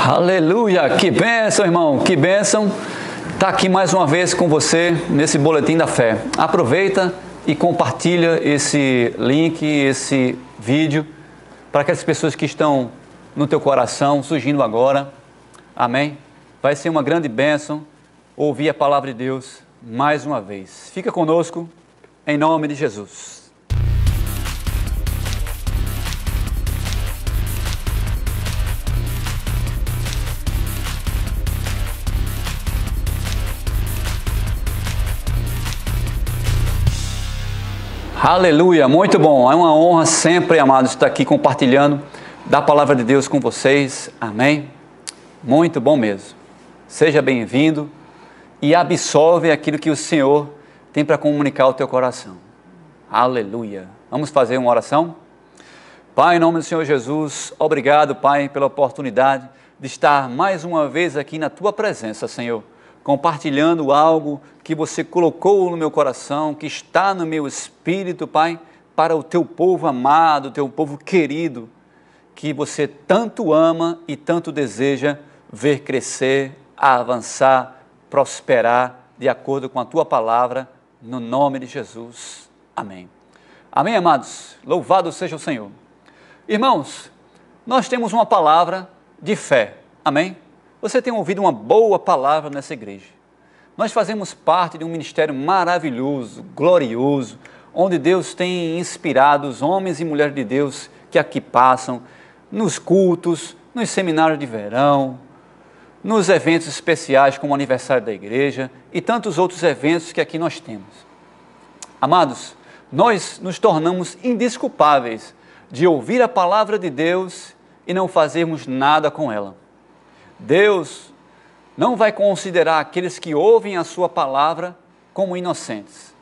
Aleluia! Que bênção, irmão! Que bênção! Tá aqui mais uma vez com você nesse boletim da fé. Aproveita e compartilha esse link, esse vídeo, para que as pessoas que estão no teu coração surgindo agora, amém? Vai ser uma grande bênção ouvir a palavra de Deus mais uma vez. Fica conosco, em nome de Jesus. Aleluia, muito bom. É uma honra sempre, amados, estar aqui compartilhando da palavra de Deus com vocês. Amém. Muito bom mesmo. Seja bem-vindo e absorve aquilo que o Senhor tem para comunicar ao teu coração. Aleluia. Vamos fazer uma oração? Pai, em nome do Senhor Jesus, obrigado, Pai, pela oportunidade de estar mais uma vez aqui na tua presença, Senhor, compartilhando algo que você colocou no meu coração, que está no meu espírito, Pai, para o teu povo amado, teu povo querido, que você tanto ama e tanto deseja ver crescer, avançar, prosperar, de acordo com a tua palavra, no nome de Jesus. Amém. Amém, amados? Louvado seja o Senhor. Irmãos, nós temos uma palavra de fé. Amém? Você tem ouvido uma boa palavra nessa igreja. Nós fazemos parte de um ministério maravilhoso, glorioso, onde Deus tem inspirado os homens e mulheres de Deus que aqui passam, nos cultos, nos seminários de verão, nos eventos especiais como o aniversário da igreja e tantos outros eventos que aqui nós temos. Amados, nós nos tornamos indesculpáveis de ouvir a palavra de Deus e não fazermos nada com ela. Deus não vai considerar aqueles que ouvem a sua palavra como inocentes.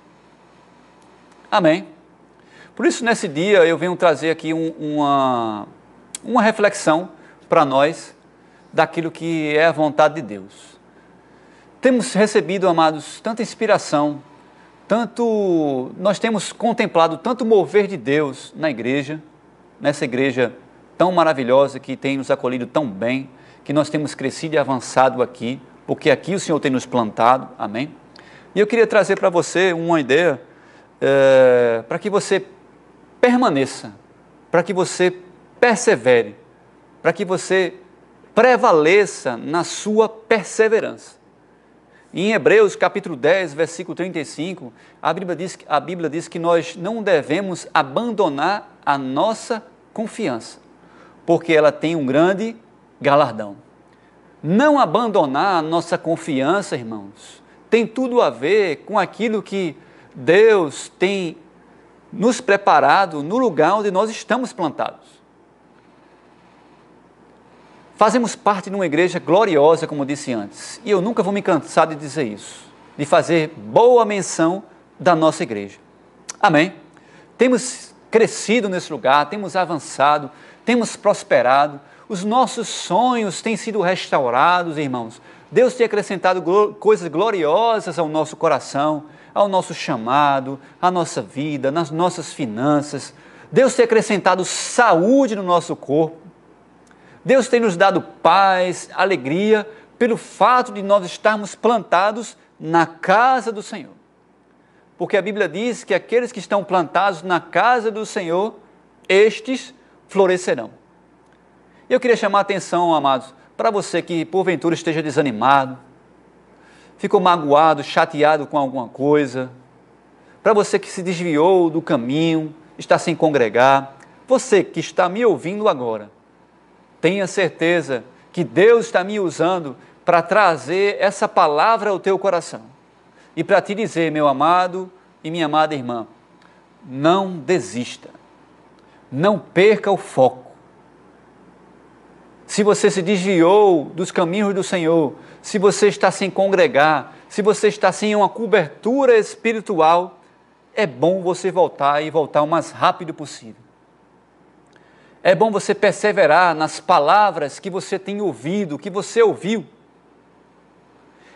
Amém? Por isso, nesse dia, eu venho trazer aqui um, uma, uma reflexão para nós daquilo que é a vontade de Deus. Temos recebido, amados, tanta inspiração, tanto nós temos contemplado tanto mover de Deus na igreja, nessa igreja tão maravilhosa que tem nos acolhido tão bem que nós temos crescido e avançado aqui, porque aqui o Senhor tem nos plantado, amém? E eu queria trazer para você uma ideia é, para que você permaneça, para que você persevere, para que você prevaleça na sua perseverança. Em Hebreus capítulo 10, versículo 35, a Bíblia diz, a Bíblia diz que nós não devemos abandonar a nossa confiança, porque ela tem um grande galardão. Não abandonar nossa confiança, irmãos, tem tudo a ver com aquilo que Deus tem nos preparado no lugar onde nós estamos plantados. Fazemos parte de uma igreja gloriosa, como disse antes, e eu nunca vou me cansar de dizer isso, de fazer boa menção da nossa igreja. Amém? Temos crescido nesse lugar, temos avançado, temos prosperado, os nossos sonhos têm sido restaurados, irmãos. Deus tem acrescentado glo coisas gloriosas ao nosso coração, ao nosso chamado, à nossa vida, nas nossas finanças. Deus tem acrescentado saúde no nosso corpo. Deus tem nos dado paz, alegria, pelo fato de nós estarmos plantados na casa do Senhor. Porque a Bíblia diz que aqueles que estão plantados na casa do Senhor, estes florescerão. E eu queria chamar a atenção, amados, para você que porventura esteja desanimado, ficou magoado, chateado com alguma coisa, para você que se desviou do caminho, está sem congregar, você que está me ouvindo agora, tenha certeza que Deus está me usando para trazer essa palavra ao teu coração e para te dizer, meu amado e minha amada irmã, não desista, não perca o foco se você se desviou dos caminhos do Senhor, se você está sem congregar, se você está sem uma cobertura espiritual, é bom você voltar e voltar o mais rápido possível. É bom você perseverar nas palavras que você tem ouvido, que você ouviu.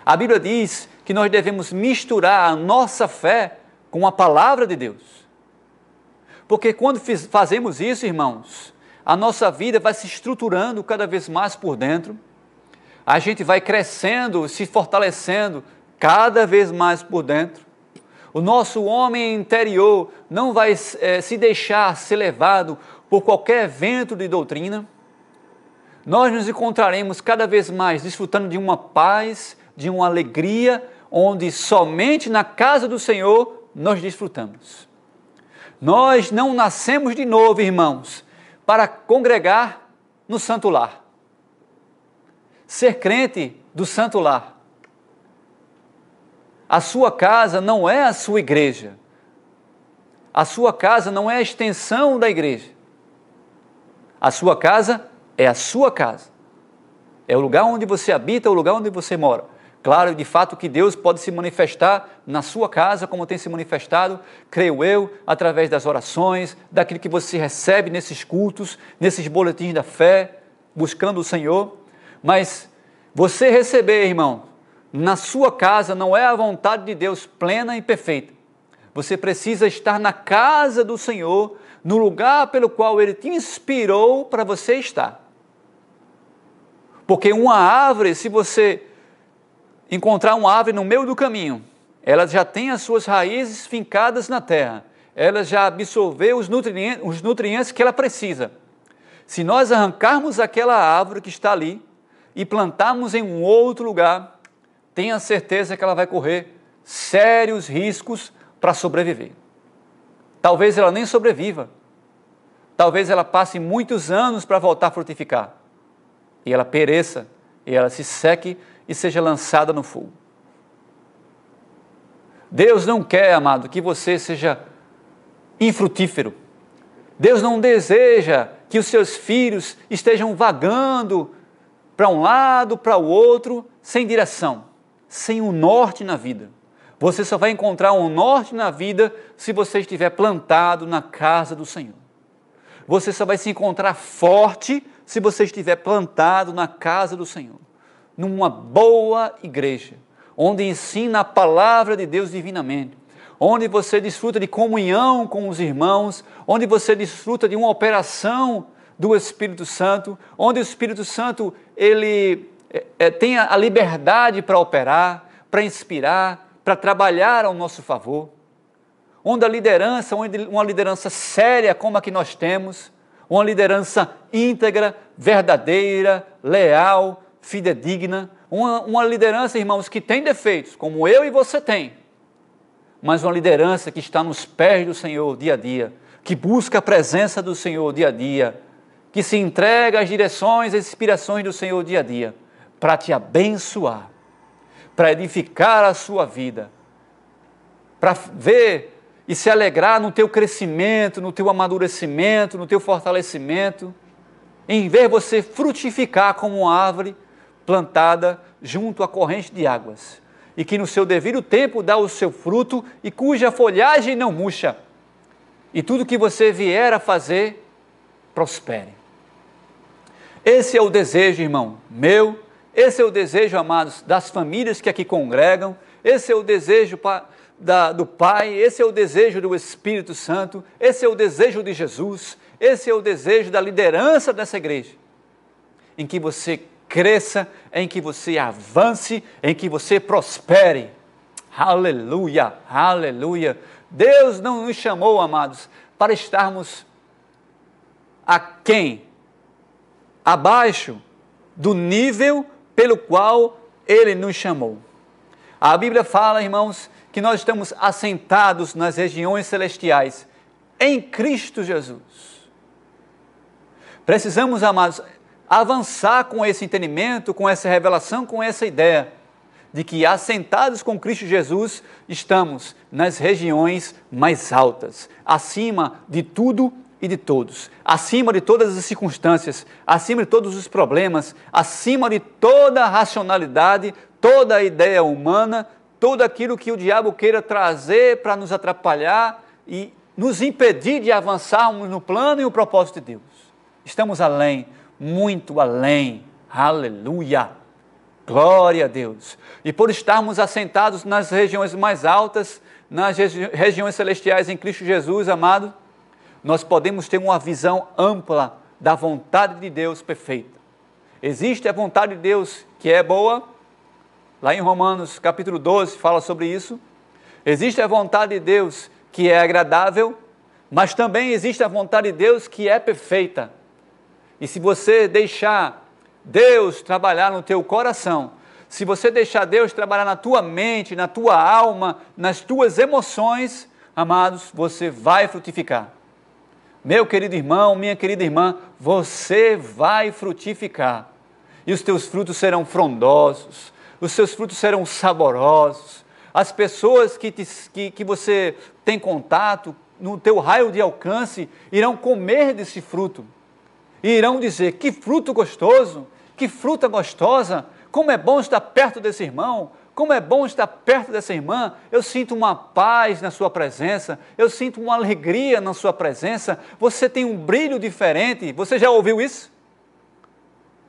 A Bíblia diz que nós devemos misturar a nossa fé com a palavra de Deus. Porque quando fazemos isso, irmãos, a nossa vida vai se estruturando cada vez mais por dentro, a gente vai crescendo, se fortalecendo cada vez mais por dentro. O nosso homem interior não vai é, se deixar ser levado por qualquer vento de doutrina. Nós nos encontraremos cada vez mais desfrutando de uma paz, de uma alegria, onde somente na casa do Senhor nós desfrutamos. Nós não nascemos de novo, irmãos, para congregar no santo lar. Ser crente do santo lar. A sua casa não é a sua igreja. A sua casa não é a extensão da igreja. A sua casa é a sua casa. É o lugar onde você habita, é o lugar onde você mora. Claro, de fato, que Deus pode se manifestar na sua casa, como tem se manifestado, creio eu, através das orações, daquilo que você recebe nesses cultos, nesses boletins da fé, buscando o Senhor. Mas você receber, irmão, na sua casa não é a vontade de Deus plena e perfeita. Você precisa estar na casa do Senhor, no lugar pelo qual Ele te inspirou para você estar. Porque uma árvore, se você encontrar uma árvore no meio do caminho, ela já tem as suas raízes fincadas na terra, ela já absorveu os nutrientes, os nutrientes que ela precisa. Se nós arrancarmos aquela árvore que está ali e plantarmos em um outro lugar, tenha certeza que ela vai correr sérios riscos para sobreviver. Talvez ela nem sobreviva. Talvez ela passe muitos anos para voltar a frutificar. E ela pereça, e ela se seque e seja lançada no fogo. Deus não quer, amado, que você seja infrutífero. Deus não deseja que os seus filhos estejam vagando para um lado, para o outro, sem direção, sem um norte na vida. Você só vai encontrar um norte na vida se você estiver plantado na casa do Senhor. Você só vai se encontrar forte se você estiver plantado na casa do Senhor numa boa igreja, onde ensina a palavra de Deus divinamente, onde você desfruta de comunhão com os irmãos, onde você desfruta de uma operação do Espírito Santo, onde o Espírito Santo ele é, é, tem a liberdade para operar, para inspirar, para trabalhar ao nosso favor, onde a liderança, onde uma liderança séria como a que nós temos, uma liderança íntegra, verdadeira, leal, fidedigna, uma, uma liderança, irmãos, que tem defeitos, como eu e você tem, mas uma liderança que está nos pés do Senhor dia a dia, que busca a presença do Senhor dia a dia, que se entrega às direções, às inspirações do Senhor dia a dia, para te abençoar, para edificar a sua vida, para ver e se alegrar no teu crescimento, no teu amadurecimento, no teu fortalecimento, em ver você frutificar como uma árvore plantada junto à corrente de águas, e que no seu devido tempo dá o seu fruto e cuja folhagem não murcha. E tudo que você vier a fazer, prospere. Esse é o desejo, irmão, meu, esse é o desejo, amados, das famílias que aqui congregam, esse é o desejo pa, da, do Pai, esse é o desejo do Espírito Santo, esse é o desejo de Jesus, esse é o desejo da liderança dessa igreja, em que você cresça, em que você avance, em que você prospere. Aleluia, aleluia. Deus não nos chamou, amados, para estarmos a quem? Abaixo do nível pelo qual ele nos chamou. A Bíblia fala, irmãos, que nós estamos assentados nas regiões celestiais em Cristo Jesus. Precisamos, amados, avançar com esse entendimento, com essa revelação, com essa ideia de que assentados com Cristo Jesus estamos nas regiões mais altas, acima de tudo e de todos, acima de todas as circunstâncias, acima de todos os problemas, acima de toda a racionalidade, toda a ideia humana, tudo aquilo que o diabo queira trazer para nos atrapalhar e nos impedir de avançarmos no plano e o propósito de Deus. Estamos além muito além. Aleluia! Glória a Deus! E por estarmos assentados nas regiões mais altas, nas regi regiões celestiais em Cristo Jesus, amado, nós podemos ter uma visão ampla da vontade de Deus perfeita. Existe a vontade de Deus que é boa, lá em Romanos capítulo 12 fala sobre isso. Existe a vontade de Deus que é agradável, mas também existe a vontade de Deus que é perfeita. E se você deixar Deus trabalhar no teu coração, se você deixar Deus trabalhar na tua mente, na tua alma, nas tuas emoções, amados, você vai frutificar. Meu querido irmão, minha querida irmã, você vai frutificar. E os teus frutos serão frondosos, os seus frutos serão saborosos. As pessoas que, te, que, que você tem contato, no teu raio de alcance, irão comer desse fruto e irão dizer: Que fruto gostoso, que fruta gostosa, como é bom estar perto desse irmão, como é bom estar perto dessa irmã. Eu sinto uma paz na sua presença, eu sinto uma alegria na sua presença. Você tem um brilho diferente. Você já ouviu isso?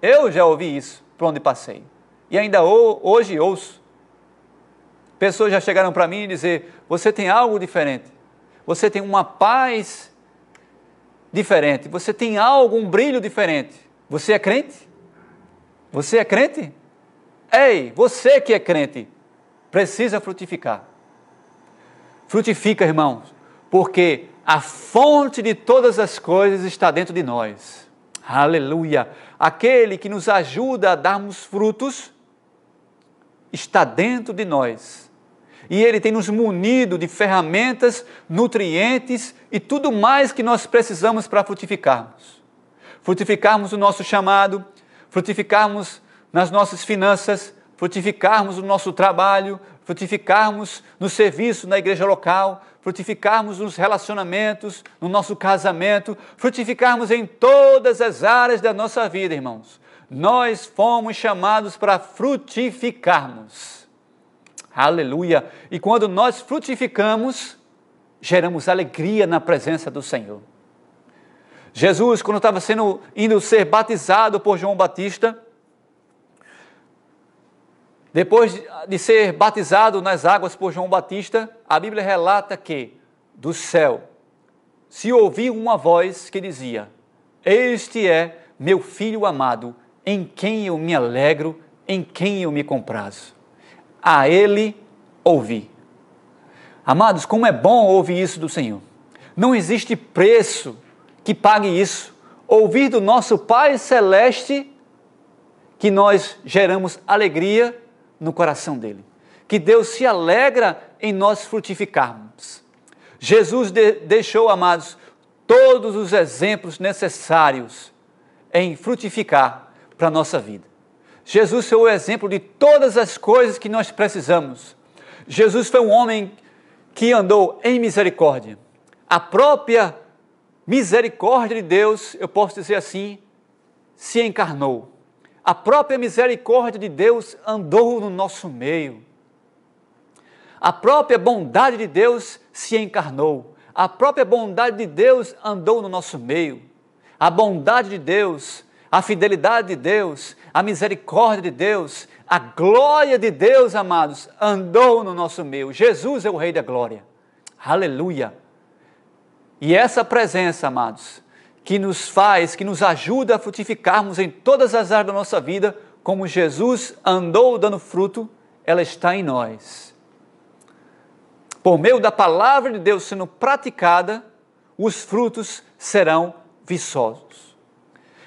Eu já ouvi isso por onde passei. E ainda hoje ouço. Pessoas já chegaram para mim e dizer: Você tem algo diferente. Você tem uma paz diferente diferente, você tem algo, um brilho diferente. Você é crente? Você é crente? Ei, você que é crente, precisa frutificar. Frutifica, irmãos, porque a fonte de todas as coisas está dentro de nós. Aleluia! Aquele que nos ajuda a darmos frutos está dentro de nós e Ele tem nos munido de ferramentas, nutrientes e tudo mais que nós precisamos para frutificarmos. Frutificarmos o nosso chamado, frutificarmos nas nossas finanças, frutificarmos o nosso trabalho, frutificarmos no serviço na igreja local, frutificarmos nos relacionamentos, no nosso casamento, frutificarmos em todas as áreas da nossa vida, irmãos. Nós fomos chamados para frutificarmos. Aleluia! E quando nós frutificamos, geramos alegria na presença do Senhor. Jesus, quando estava sendo indo ser batizado por João Batista, depois de ser batizado nas águas por João Batista, a Bíblia relata que do céu se ouviu uma voz que dizia: Este é meu filho amado, em quem eu me alegro, em quem eu me comprazo a ele ouvi. Amados, como é bom ouvir isso do Senhor. Não existe preço que pague isso. Ouvir do nosso Pai Celeste que nós geramos alegria no coração dele. Que Deus se alegra em nós frutificarmos. Jesus de deixou, amados, todos os exemplos necessários em frutificar para a nossa vida. Jesus foi o exemplo de todas as coisas que nós precisamos. Jesus foi um homem que andou em misericórdia. A própria misericórdia de Deus, eu posso dizer assim, se encarnou. A própria misericórdia de Deus andou no nosso meio. A própria bondade de Deus se encarnou. A própria bondade de Deus andou no nosso meio. A bondade de Deus a fidelidade de Deus, a misericórdia de Deus, a glória de Deus, amados, andou no nosso meio. Jesus é o Rei da Glória. Aleluia! E essa presença, amados, que nos faz, que nos ajuda a frutificarmos em todas as áreas da nossa vida, como Jesus andou dando fruto, ela está em nós. Por meio da palavra de Deus sendo praticada, os frutos serão viçosos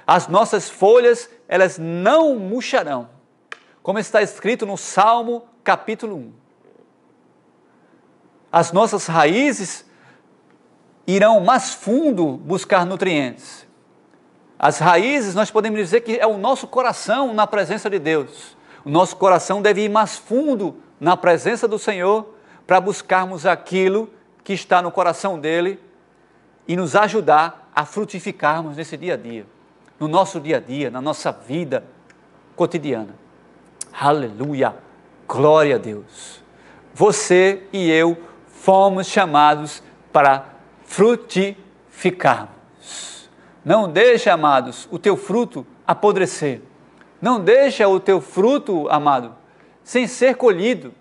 as nossas folhas elas não murcharão, como está escrito no Salmo capítulo 1. As nossas raízes irão mais fundo buscar nutrientes. As raízes, nós podemos dizer que é o nosso coração na presença de Deus. O nosso coração deve ir mais fundo na presença do Senhor para buscarmos aquilo que está no coração dele e nos ajudar a frutificarmos nesse dia a dia no nosso dia a dia, na nossa vida cotidiana. Aleluia! Glória a Deus! Você e eu fomos chamados para frutificarmos. Não deixe, amados, o teu fruto apodrecer. Não deixa o teu fruto, amado, sem ser colhido.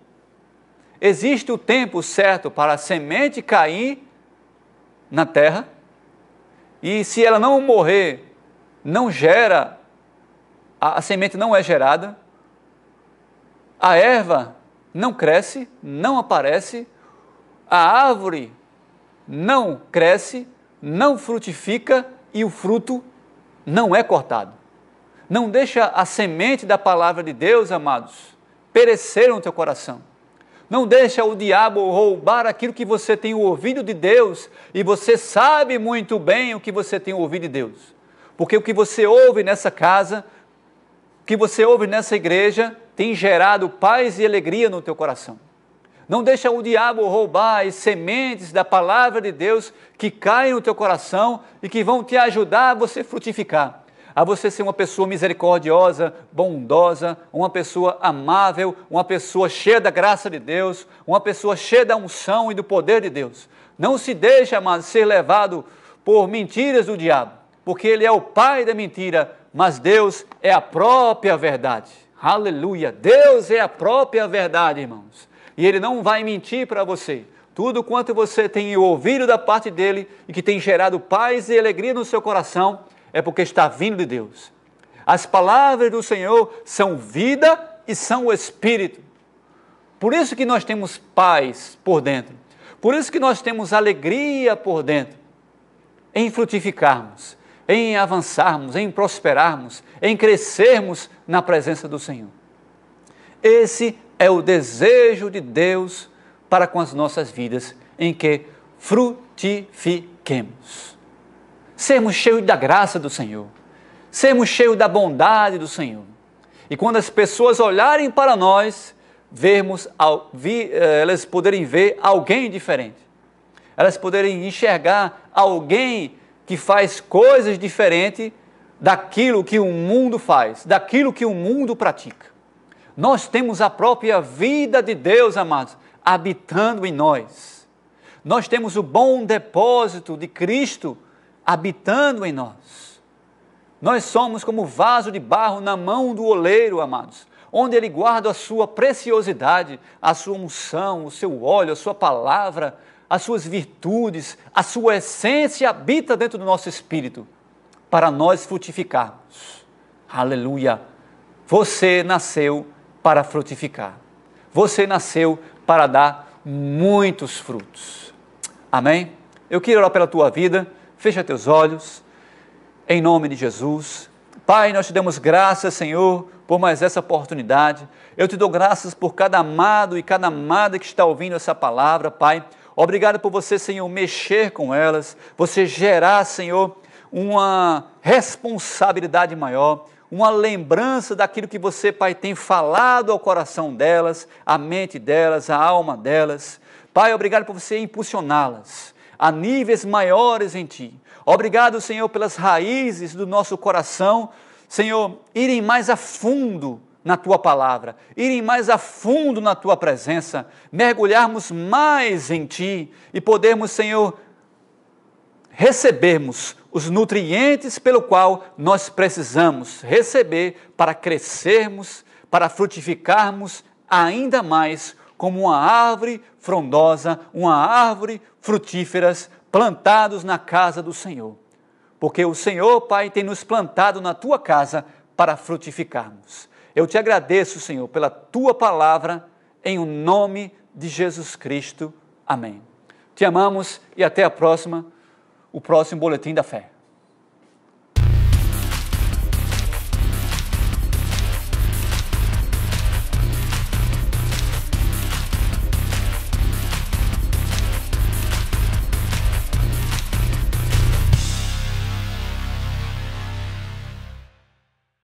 Existe o tempo certo para a semente cair na terra, e se ela não morrer não gera, a, a semente não é gerada, a erva não cresce, não aparece, a árvore não cresce, não frutifica e o fruto não é cortado. Não deixa a semente da palavra de Deus, amados, perecer no teu coração. Não deixa o diabo roubar aquilo que você tem ouvido de Deus e você sabe muito bem o que você tem ouvido de Deus. Porque o que você ouve nessa casa, o que você ouve nessa igreja, tem gerado paz e alegria no teu coração. Não deixa o diabo roubar as sementes da palavra de Deus que caem no teu coração e que vão te ajudar a você frutificar, a você ser uma pessoa misericordiosa, bondosa, uma pessoa amável, uma pessoa cheia da graça de Deus, uma pessoa cheia da unção e do poder de Deus. Não se deixa mais ser levado por mentiras do diabo porque ele é o pai da mentira, mas Deus é a própria verdade. Aleluia! Deus é a própria verdade, irmãos. E ele não vai mentir para você. Tudo quanto você tem ouvido da parte dele e que tem gerado paz e alegria no seu coração é porque está vindo de Deus. As palavras do Senhor são vida e são o espírito. Por isso que nós temos paz por dentro. Por isso que nós temos alegria por dentro em frutificarmos em avançarmos, em prosperarmos, em crescermos na presença do Senhor. Esse é o desejo de Deus para com as nossas vidas, em que frutifiquemos. Sermos cheios da graça do Senhor, sermos cheios da bondade do Senhor. E quando as pessoas olharem para nós, vermos, eh, elas poderem ver alguém diferente, elas poderem enxergar alguém que faz coisas diferentes daquilo que o mundo faz, daquilo que o mundo pratica. Nós temos a própria vida de Deus, amados, habitando em nós. Nós temos o bom depósito de Cristo habitando em nós. Nós somos como vaso de barro na mão do oleiro, amados, onde ele guarda a sua preciosidade, a sua unção, o seu óleo, a sua palavra, as suas virtudes, a sua essência habita dentro do nosso espírito para nós frutificarmos. Aleluia! Você nasceu para frutificar. Você nasceu para dar muitos frutos. Amém? Eu quero orar pela tua vida. Fecha teus olhos. Em nome de Jesus. Pai, nós te damos graças, Senhor, por mais essa oportunidade. Eu te dou graças por cada amado e cada amada que está ouvindo essa palavra, Pai Obrigado por você, Senhor, mexer com elas, você gerar, Senhor, uma responsabilidade maior, uma lembrança daquilo que você, Pai, tem falado ao coração delas, à mente delas, à alma delas. Pai, obrigado por você impulsioná-las a níveis maiores em Ti. Obrigado, Senhor, pelas raízes do nosso coração, Senhor, irem mais a fundo na tua palavra, irem mais a fundo na tua presença, mergulharmos mais em ti e podermos, Senhor, recebermos os nutrientes pelo qual nós precisamos receber para crescermos, para frutificarmos ainda mais como uma árvore frondosa, uma árvore frutíferas plantados na casa do Senhor. Porque o Senhor, Pai, tem nos plantado na tua casa para frutificarmos. Eu te agradeço, Senhor, pela tua palavra, em o nome de Jesus Cristo. Amém. Te amamos e até a próxima, o próximo Boletim da Fé.